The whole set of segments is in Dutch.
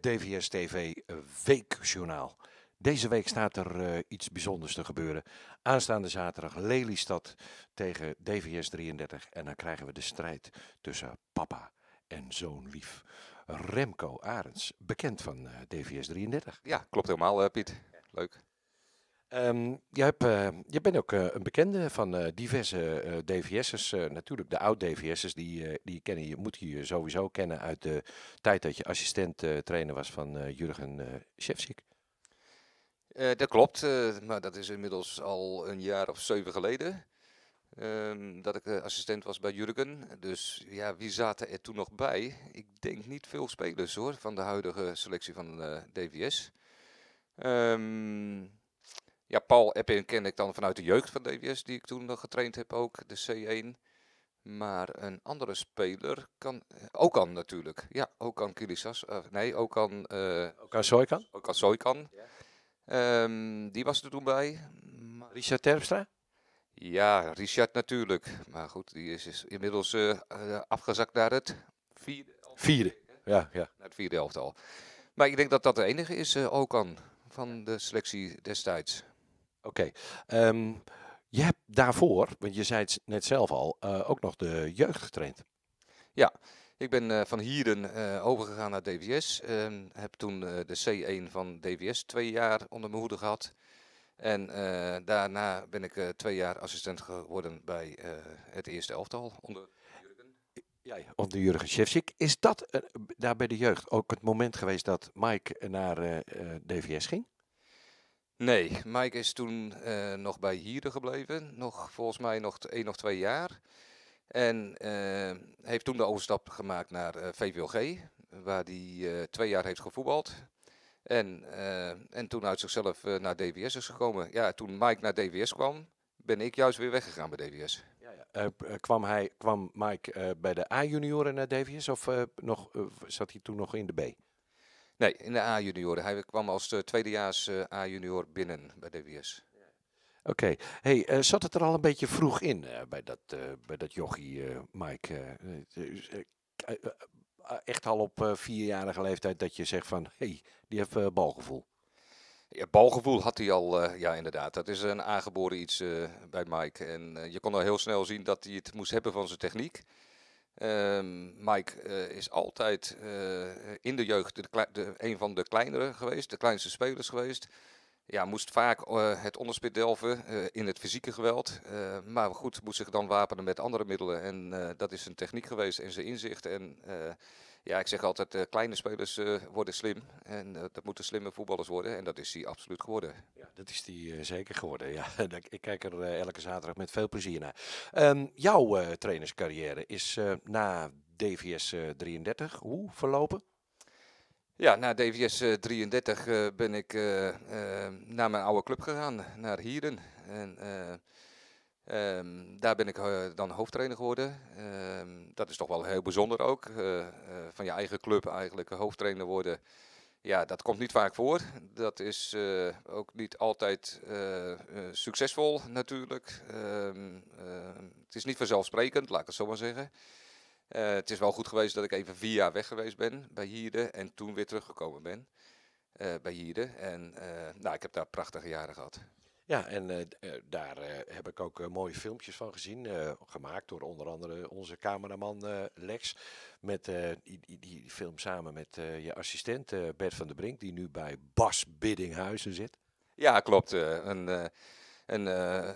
DVS TV Weekjournaal. Deze week staat er eh, iets bijzonders te gebeuren. Aanstaande zaterdag Lelystad tegen DVS 33. En dan krijgen we de strijd tussen papa en zoon lief. Remco Arends, bekend van eh, DVS 33. Ja, klopt helemaal, eh, Piet. Leuk. Ehm, je, eh, je, bent ook eh, een bekende van eh, diverse DVS'ers. natuurlijk de oud-DVS'ers, die, die kennen je, moet je sowieso kennen uit de tijd dat je assistent trainer was van Jurgen uh, dat klopt, maar dat is inmiddels al een jaar of zeven geleden. Ehm, dat ik assistent was bij Jurgen. Dus ja, wie zaten er toen nog bij? Ik denk niet veel spelers hoor, van de huidige selectie van DVS. Ehm ja, Paul Epping ken ik dan vanuit de jeugd van DWS, die ik toen nog getraind heb ook, de C1. Maar een andere speler kan. Eh, ook kan natuurlijk. Ja, ook kan Kilisas. Eh, nee, ook kan. Uh, eh, ook kan Soikan. Ook kan Soikan. Ehm, die was er toen bij. Richard Terpstra? Ja, Richard natuurlijk. Maar goed, die is, inmiddels afgezakt naar het vierde. Vierde, ja, ja. Naar het vierde elftal. Maar ik denk dat dat de enige is, ook kan van de selectie destijds. Oké. Ehm, je hebt daarvoor, want je zei het net zelf al, eh, ook nog de jeugd getraind. Ja, ik ben eh, van Hieren uh, eh, overgegaan naar DWS. Ehm, heb toen de C1 van DVS twee jaar onder mijn hoede gehad. En daarna ben ik twee jaar assistent geworden bij het eerste elftal onder Jurgen. Ja, ja, onder Jurgen Is dat daar bij de jeugd ook het moment geweest dat Mike naar DVS ging? Nee, Mike is toen eh, nog bij Hieren gebleven. Nog, volgens mij nog één of twee jaar. En eh, heeft toen de overstap gemaakt naar uh, eh, VVLG, waar hij twee jaar heeft gevoetbald. En, en toen uit zichzelf naar DWS is gekomen. Ja, toen Mike naar DWS kwam, ben ik juist weer weggegaan bij DWS. Ja, ja. kwam, hij, kwam Mike bij de A-junioren naar DWS of nog, zat hij toen nog in de B? Nee, in de A-junioren. Hij kwam als eh, tweedejaars eh, A-junior binnen bij DWS. Oké. Hey, eh, zat het er al een beetje vroeg in bij, dat, uh, bij dat jochie, Mike? echt al op vierjarige leeftijd dat je zegt van, hey, die heeft balgevoel. balgevoel had hij al, ja inderdaad. Dat is een aangeboren iets bij Mike. En je kon al heel snel zien dat hij het moest hebben van zijn techniek. Um, Mike eh, is altijd eh, in de jeugd de, de, een van de kleinere geweest, de kleinste spelers geweest. Ja, moest vaak eh, het onderspit delven in het fysieke geweld. maar goed, moest zich dan wapenen met andere middelen. En dat is zijn techniek geweest en zijn inzicht. En ja, ik zeg altijd, eh, kleine spelers eh, worden slim. En eh, dat moeten slimme voetballers worden. En dat is hij absoluut geworden. Ja, dat is hij zeker geworden. Ja, ik kijk er elke zaterdag met veel plezier naar. Ehm, jouw trainerscarrière is na DVS 33 hoe verlopen? Ja, na DVS 33 ben ik naar mijn oude club gegaan, naar Hieren. En Ehm, daar ben ik eh, dan hoofdtrainer geworden. Ehm, dat is toch wel heel bijzonder ook. Eh, eh, van je eigen club eigenlijk hoofdtrainer worden. Ja, dat komt niet vaak voor. Dat is ook niet altijd succesvol natuurlijk. Ehm, het is niet vanzelfsprekend, laat ik het zo maar zeggen. het is wel goed geweest dat ik even vier jaar weg geweest ben bij Hierde en toen weer teruggekomen ben. bij Hierde. En nou, ik heb daar prachtige jaren gehad. Ja, en eh, eh, daar eh, heb ik ook mooie filmpjes van gezien. gemaakt door onder andere onze cameraman Lex. Met die, die, film samen met je assistent Bert van der Brink, die nu bij Bas Biddinghuizen zit. Ja, klopt. en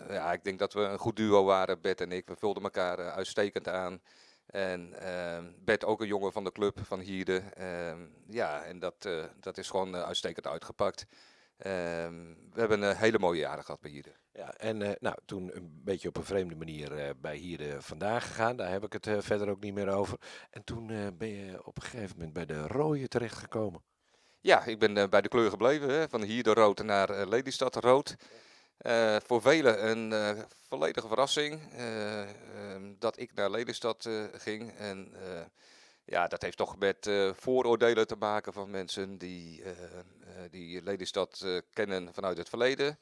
ja, ik denk dat we een goed duo waren, Bert en ik. We vulden elkaar uitstekend aan. En ehm, Bert ook een jongen van de club, van Hierde. Ehm, ja, en dat, dat is gewoon uitstekend uitgepakt. Ehm, we hebben een hele mooie jaren gehad bij Hierde. Ja, en eh, nou, toen een beetje op een vreemde manier eh, bij hier vandaag gegaan. Daar heb ik het eh, verder ook niet meer over. En toen ben je op een gegeven moment bij de rode terechtgekomen. Ja, ik ben bij de kleur gebleven. Hè, van hier de rood naar Lelystad rood. voor velen een volledige verrassing ehm, dat ik naar Lelystad ging. En ja, dat heeft toch met eh, vooroordelen te maken van mensen die, eh, eh, die Lelystad kennen vanuit het verleden.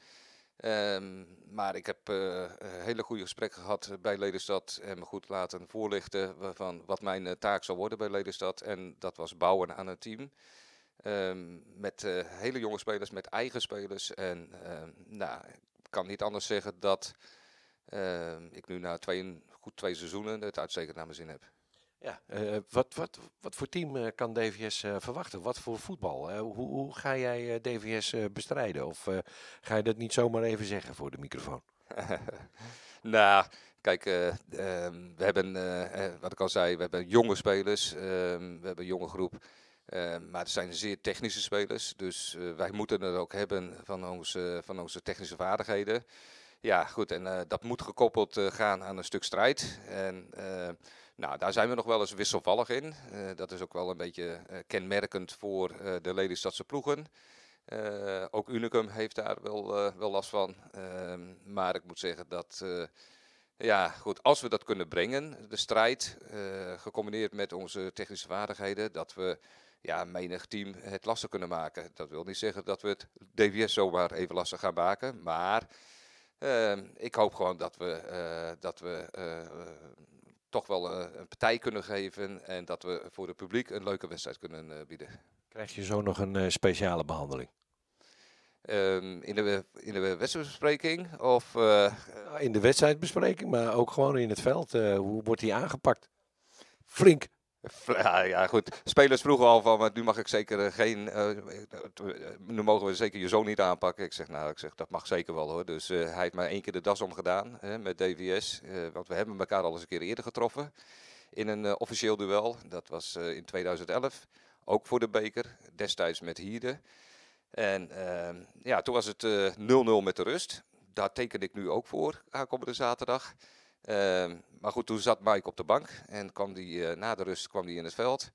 Ehm, maar ik heb een hele goede gesprekken gehad bij Lelystad en me goed laten voorlichten van wat mijn taak zal worden bij Lelystad. En dat was bouwen aan een team. Ehm, met hele jonge spelers, met eigen spelers. En ehm, nou, ik kan niet anders zeggen dat ik nu na twee, goed twee seizoenen het uitstekend naar mijn zin heb. Ja, eh, wat, wat, wat voor team eh, kan DVS eh, verwachten? Wat voor voetbal? hoe, hoe, ga jij DVS bestrijden? Of ga je dat niet zomaar even zeggen voor de microfoon? nou, kijk, ehm, we hebben, wat ik al zei, we hebben jonge spelers, ehm, we hebben een jonge groep. Ehm, maar het zijn zeer technische spelers, dus wij moeten het ook hebben van onze, van onze technische vaardigheden. Ja, goed, en dat moet gekoppeld gaan aan een stuk strijd. En nou, daar zijn we nog wel eens wisselvallig in. Eh, dat is ook wel een beetje eh, kenmerkend voor uh, de Lelystadse ploegen. ook Unicum heeft daar wel, wel last van. Ehm, maar ik moet zeggen dat, ja, goed, als we dat kunnen brengen, de strijd, gecombineerd met onze technische vaardigheden, dat we ja, menig team het lastig kunnen maken. Dat wil niet zeggen dat we het DWS zomaar even lastig gaan maken. Maar ehm, ik hoop gewoon dat we, dat we toch wel eh, een, partij kunnen geven en dat we voor het publiek een leuke wedstrijd kunnen eh, bieden. Krijg je zo nog een eh, speciale behandeling? Ehm, in, de, in de wedstrijdbespreking? Of, nou, in de wedstrijdbespreking, maar ook gewoon in het veld. hoe wordt die aangepakt? Flink. Ja, goed. Spelers vroegen al van, nu mag ik zeker eh, geen, eh, eh, nu mogen we zeker je zoon niet aanpakken. Ik zeg, nou, ik zeg, dat mag zeker wel hoor. Dus hij heeft maar één keer de das omgedaan hè, met DVS, want we hebben elkaar al eens een keer eerder getroffen in een officieel duel. Dat was in 2011, ook voor de beker, destijds met Hierde. En ehm, ja, toen was het 0-0 met de rust. Daar teken ik nu ook voor, aankomende zaterdag. Ehm, maar goed, toen zat Mike op de bank en kwam die, eh, na de rust kwam hij in het veld.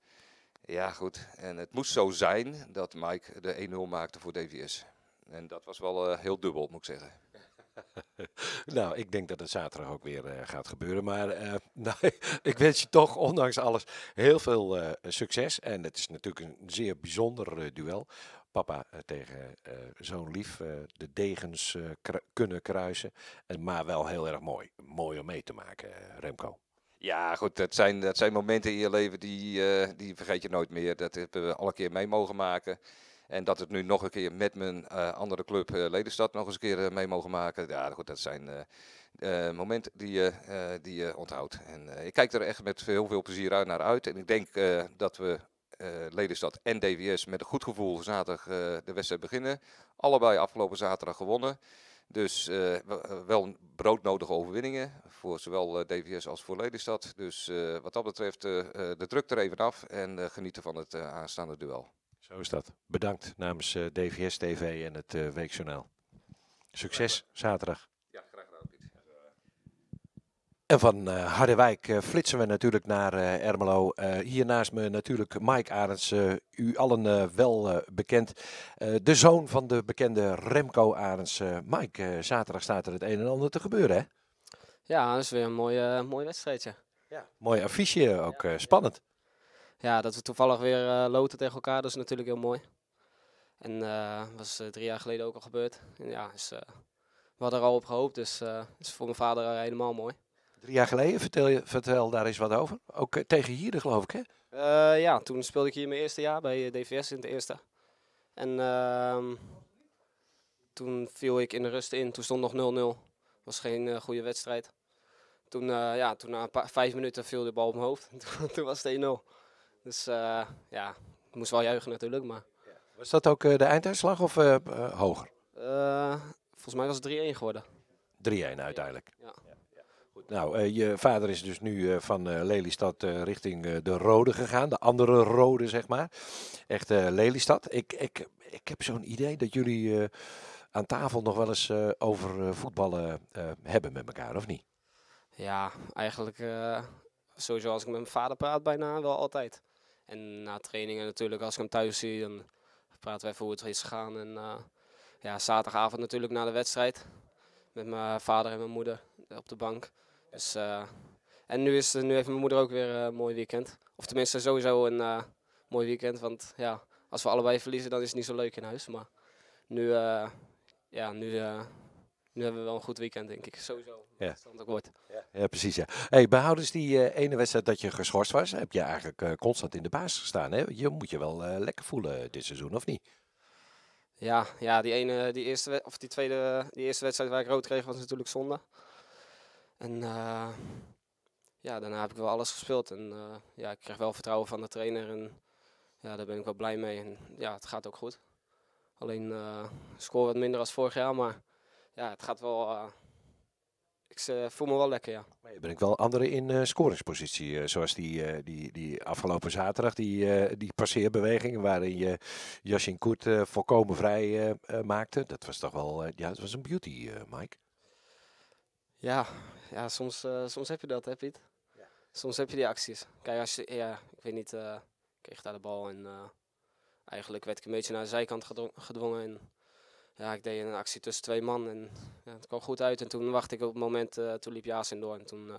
Ja, goed. En het moest zo zijn dat Mike de 1-0 maakte voor DVS. En dat was wel eh, heel dubbel, moet ik zeggen. nou, ik denk dat het zaterdag ook weer eh, gaat gebeuren. Maar nou, ik wens je toch, ondanks alles, heel veel succes. En het is natuurlijk een zeer bijzonder duel papa eh, tegen eh, zo'n lief eh, de degens kunnen kruisen. En, maar wel heel erg mooi. Mooi om mee te maken, Remco. Ja, goed, dat zijn, dat zijn momenten in je leven die, die vergeet je nooit meer. Dat hebben we alle keer mee mogen maken. En dat het nu nog een keer met mijn andere club Ledenstad nog eens een keer mee mogen maken. Ja, goed, dat zijn momenten die, je die je onthoudt. En ik kijk er echt met heel veel plezier uit naar uit. En ik denk dat we uh, en DVS met een goed gevoel zaterdag eh, de wedstrijd beginnen. Allebei afgelopen zaterdag gewonnen. Dus eh, wel broodnodige overwinningen voor zowel DVS als voor Ledenstad. Dus wat dat betreft de druk er even af en genieten van het aanstaande duel. Zo is dat. Bedankt namens DVS TV en het Weekjournaal. Succes zaterdag. En van uh, Harderwijk eh, flitsen we natuurlijk naar uh, Ermelo. hier naast me natuurlijk Mike Arends, u allen wel bekend. de zoon van de bekende Remco Arends. Mike, zaterdag staat er het een en ander te gebeuren hè? Ja, dat is weer een mooi, mooi wedstrijdje. Ja. Mooi affiche ook, spannend. Ja. dat we toevallig weer loten tegen elkaar, dat is natuurlijk heel mooi. En dat was drie jaar geleden ook al gebeurd. ja, we hadden er al op gehoopt, dus is voor mijn vader helemaal mooi. Drie jaar geleden, vertel, je, vertel daar eens wat over. Ook eh, tegen hier, geloof ik, hè? Uh, ja, toen speelde ik hier mijn eerste jaar bij eh, DVS in het eerste. En uh, toen viel ik in de rust in. Toen stond nog 0-0. was geen uh, goede wedstrijd. Toen, ja, toen na een paar, vijf minuten viel de bal op mijn hoofd. toen was het 1-0. Dus ja, ik moest wel juichen natuurlijk. Maar... Was dat ook de einduitslag of hoger? volgens mij was het 3-1 geworden. 3-1 uiteindelijk. Ja. Nou, eh, je vader is dus nu eh, van eh, Lelystad richting de Rode gegaan. De andere Rode, zeg maar. Echt Lelystad. Ik, ik, ik heb zo'n idee dat jullie aan tafel nog wel eens over voetballen hebben met elkaar, of niet? Ja, eigenlijk sowieso als ik met mijn vader praat bijna wel altijd. En na trainingen natuurlijk, als ik hem thuis zie, dan praten wij voor hoe het is gegaan. En ja, zaterdagavond natuurlijk na de wedstrijd. Met mijn vader en mijn moeder op de bank. Dus, eh, en nu, is, nu heeft mijn moeder ook weer eh, een mooi weekend. Of tenminste, sowieso een eh, mooi weekend. Want ja, als we allebei verliezen, dan is het niet zo leuk in huis. Maar nu, ja, nu nu hebben we wel een goed weekend, denk ik. Sowieso. Ja. ook Ja. precies. Ja. Hey, behoudens die ene wedstrijd dat je geschorst was, heb je eigenlijk constant in de baas gestaan. Hè? Je moet je wel lekker voelen dit seizoen, of niet? Ja, ja die, ene, die, eerste, of die, tweede, die eerste wedstrijd waar ik rood kreeg was natuurlijk zonde. En eh, ja, daarna heb ik wel alles gespeeld. En eh, ja, ik kreeg wel vertrouwen van de trainer. En ja, daar ben ik wel blij mee. En ja, het gaat ook goed. Alleen uh, eh, score wat minder als vorig jaar. Maar ja, het gaat wel. ik voel me wel lekker, ja. Maar je ik wel andere in scoringspositie. zoals die, die, die afgelopen zaterdag, die, die passeerbeweging waarin je Jashin Koet volkomen vrij maakte. Dat was toch wel, ja, dat was een beauty, Mike. Ja, ja, soms, eh, soms heb je dat, hè Piet? Ja. Soms heb je die acties. Kijk, als je, ja, ik weet niet, uh, kreeg daar de bal en eh, eigenlijk werd ik een beetje naar de zijkant gedwongen. En ja, ik deed een actie tussen twee man en ja, het kwam goed uit. En toen wachtte ik op het moment, toen liep Jaas in door en toen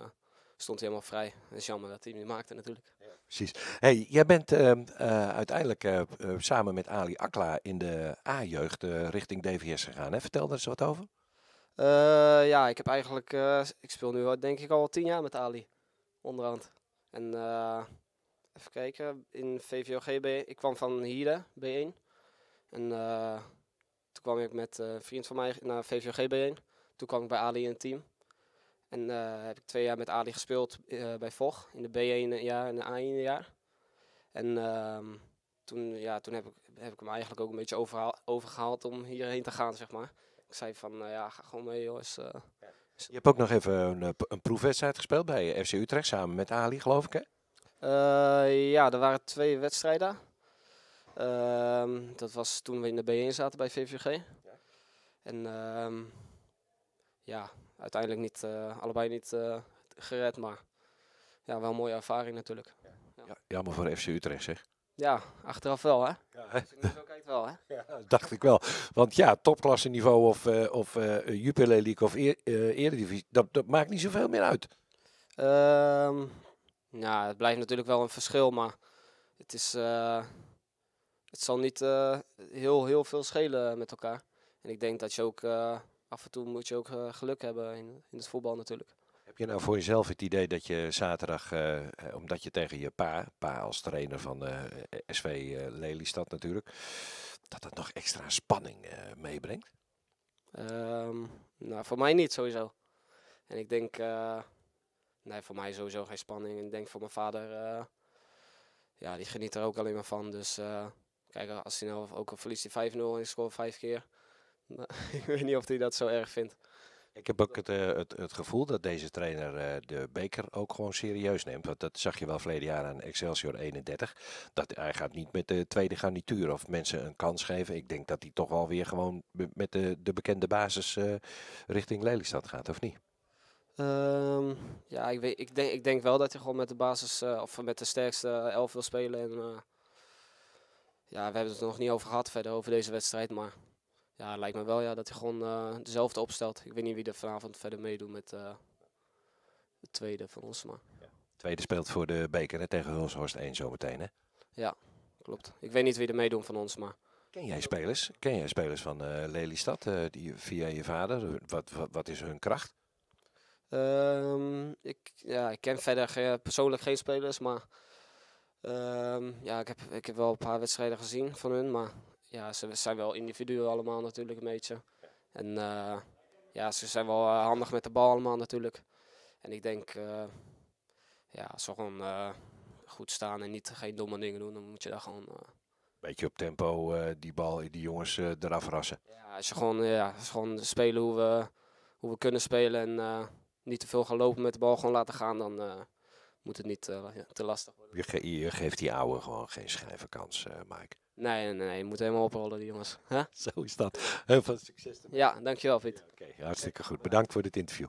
stond hij helemaal vrij. Het is jammer dat hij niet maakte natuurlijk. Ja, precies. Hey, jij bent ehm, uiteindelijk samen met Ali Akla in de A-jeugd richting DVS gegaan. Hè? Vertel daar eens wat over. Eh, ja, ik heb eigenlijk, eh, ik speel nu denk ik al tien jaar met Ali, onderhand. En eh, even kijken, in VVOG, ik kwam van hier, B1. En toen kwam ik met een vriend van mij naar VVOG B1. Toen kwam ik bij Ali in het team. En heb ik twee jaar met Ali gespeeld bij VOG, in de B1 jaar en de A1 jaar. En ehm, toen, ja, toen heb, ik, heb ik hem eigenlijk ook een beetje overgehaald om hierheen te gaan, zeg maar ik zei van, nou ja, ga gewoon mee jongens. Eh. Dus- Je hebt ook nog even een, eh, een, proefwedstrijd gespeeld bij FC Utrecht samen met Ali, geloof ik, hè? Eh, ja, er waren twee wedstrijden. Ehm, dat was toen we in de B1 zaten bij VVG. Ja. En ehm, ja, uiteindelijk niet, allebei niet gered, maar ja, wel een mooie ervaring natuurlijk. Ja. Ja. jammer voor FC Utrecht, zeg. Ja, achteraf wel hè? Ja, Als ik nu zo kijk wel hè? Ja, dacht ik wel. Want ja, topklasse niveau of, uh, of uh, Jupiler League of Eredivisie, dat, dat maakt niet zoveel meer uit. Um, nou, het blijft natuurlijk wel een verschil, maar het is... het zal niet heel, heel veel schelen met elkaar. En ik denk dat je ook af en toe moet je ook geluk hebben in, in het voetbal natuurlijk. Heb je nou voor jezelf het idee dat je zaterdag, eh, eh, omdat je tegen je pa, pa als trainer van uh, eh, SV Lelystad natuurlijk, dat dat nog extra spanning meebrengt? Ehm, nou, voor mij niet sowieso. En ik denk, nee, voor mij sowieso geen spanning. En ik denk voor mijn vader, ja, die geniet er ook alleen maar van. Dus kijk, als hij nou ook een verliest hij 5-0 en scoort vijf keer, ik weet niet of hij dat zo erg vindt. Ik heb ook eh, het, het, gevoel dat deze trainer eh, de beker ook gewoon serieus neemt. Want dat zag je wel verleden jaar aan Excelsior 31. Dat hij gaat niet met de tweede garnituur of mensen een kans geven. Ik denk dat hij toch wel weer gewoon met de, de bekende basis eh, richting Lelystad gaat, of niet? Ehm, ja, ik, weet, ik, denk, ik denk wel dat hij gewoon met de basis of met de sterkste elf wil spelen. En, ja, we hebben het er nog niet over gehad verder over deze wedstrijd, maar ja, lijkt me wel ja, dat hij gewoon eh, dezelfde opstelt. Ik weet niet wie er vanavond verder meedoet met eh, de tweede van ons. Maar. Ja. Tweede speelt voor de beker hè, tegen Hulshorst 1 zometeen hè? Ja, klopt. Ik weet niet wie er meedoet van ons, maar... Ken jij spelers? Ken jij spelers van uh, Lelystad die, via je vader? Wat, wat, is hun kracht? Ehm, ik, ja, ik ken verder persoonlijk geen spelers, maar... Ehm, ja, ik heb, ik heb wel een paar wedstrijden gezien van hun, maar ja, ze zijn wel individueel allemaal natuurlijk een beetje. En eh, ja, ze zijn wel eh, handig met de bal allemaal natuurlijk. En ik denk, eh, ja, als ze gewoon goed staan en niet, geen domme dingen doen, dan moet je daar gewoon... Beetje op tempo die bal, die jongens eraf rassen. Ja, als je gewoon, ja, als gewoon spelen hoe we, hoe we kunnen spelen en niet te veel gaan lopen met de bal, gewoon laten gaan, dan moet het niet te lastig worden. Je, geeft die ouwe gewoon geen kans Mike. Nee, nee, nee, je moet helemaal oprollen, die jongens. Zo is dat. Heel veel succes. Ja, dankjewel, Piet. Oké, hartstikke goed. Bedankt voor dit interview.